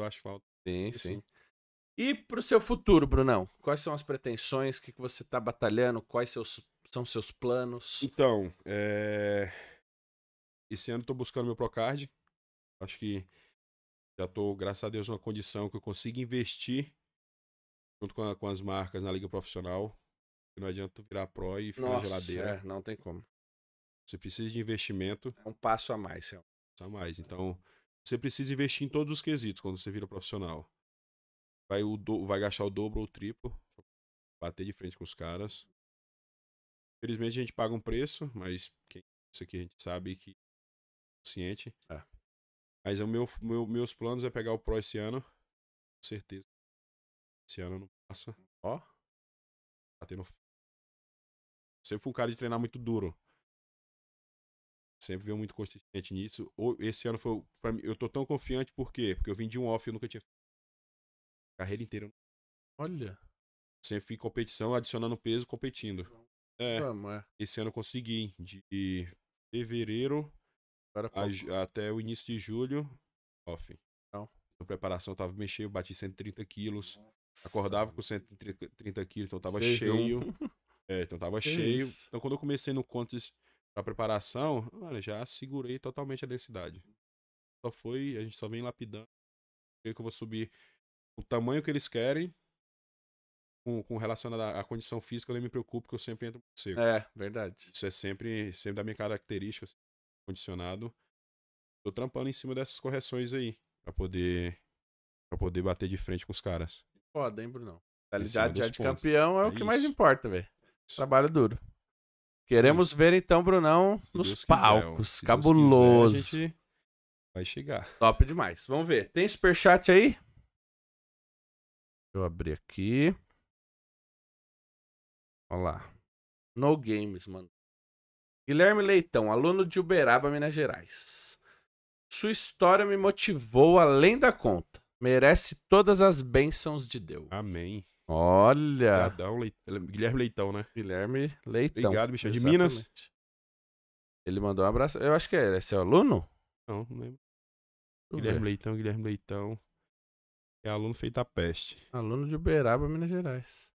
do asfalto. Sim, sim. sim. E pro seu futuro, Brunão? Quais são as pretensões? O que, que você tá batalhando? Quais seus, são seus planos? Então, é... esse ano eu tô buscando meu Procard. Acho que já tô, graças a Deus, numa condição que eu consigo investir junto com, a, com as marcas na liga profissional. Não adianta tu virar pro e ficar Nossa, na geladeira. É, não tem como. Você precisa de investimento. É um passo a mais, Céu. Um passo a mais. Então, você precisa investir em todos os quesitos quando você vira profissional. Vai, o do, vai gastar o dobro ou o triplo. Bater de frente com os caras. Infelizmente a gente paga um preço, mas quem isso aqui a gente sabe que é consciente. É. Mas é o meu, meu, meus planos é pegar o Pro esse ano. Com certeza. Esse ano não passa. Ó. Se tá Sempre for um cara de treinar muito duro. Sempre veio muito consistente nisso. Ou esse ano foi. Pra mim, eu tô tão confiante por quê? Porque eu vim de um off e eu nunca tinha. Carreira inteira. Né? Olha. Sempre fui em competição, adicionando peso, competindo. É. Vamos, é. Esse ano eu consegui. De fevereiro é a, até o início de julho. Off. Não. Na então, preparação eu tava mexendo, eu bati 130 quilos. Acordava com 130 quilos, então tava cheio. cheio. É, então tava que cheio. Isso. Então quando eu comecei no contest pra preparação, olha, já segurei totalmente a densidade. Só foi, a gente só vem lapidando. Eu que eu vou subir o tamanho que eles querem. Com, com relação à, à condição física, eu nem me preocupo, porque eu sempre entro seco. É, verdade. Isso é sempre, sempre da minha característica, assim, condicionado. Tô trampando em cima dessas correções aí, pra poder, pra poder bater de frente com os caras. Foda, hein, Brunão? já de pontos. campeão é, é o que isso. mais importa, velho. Trabalho duro. Queremos ver então, Brunão, nos Deus palcos. Quiser, cabuloso. Quiser, gente vai chegar. Top demais. Vamos ver. Tem superchat aí? Deixa eu abrir aqui. Olha lá. No Games, mano. Guilherme Leitão, aluno de Uberaba, Minas Gerais. Sua história me motivou além da conta. Merece todas as bênçãos de Deus. Amém. Olha! É Guilherme Leitão, né? Guilherme Leitão. Obrigado, bicho. É de Minas. Ele mandou um abraço. Eu acho que é, é seu aluno? Não, não lembro. Guilherme ver. Leitão, Guilherme Leitão. É aluno feito a peste. Aluno de Uberaba, Minas Gerais.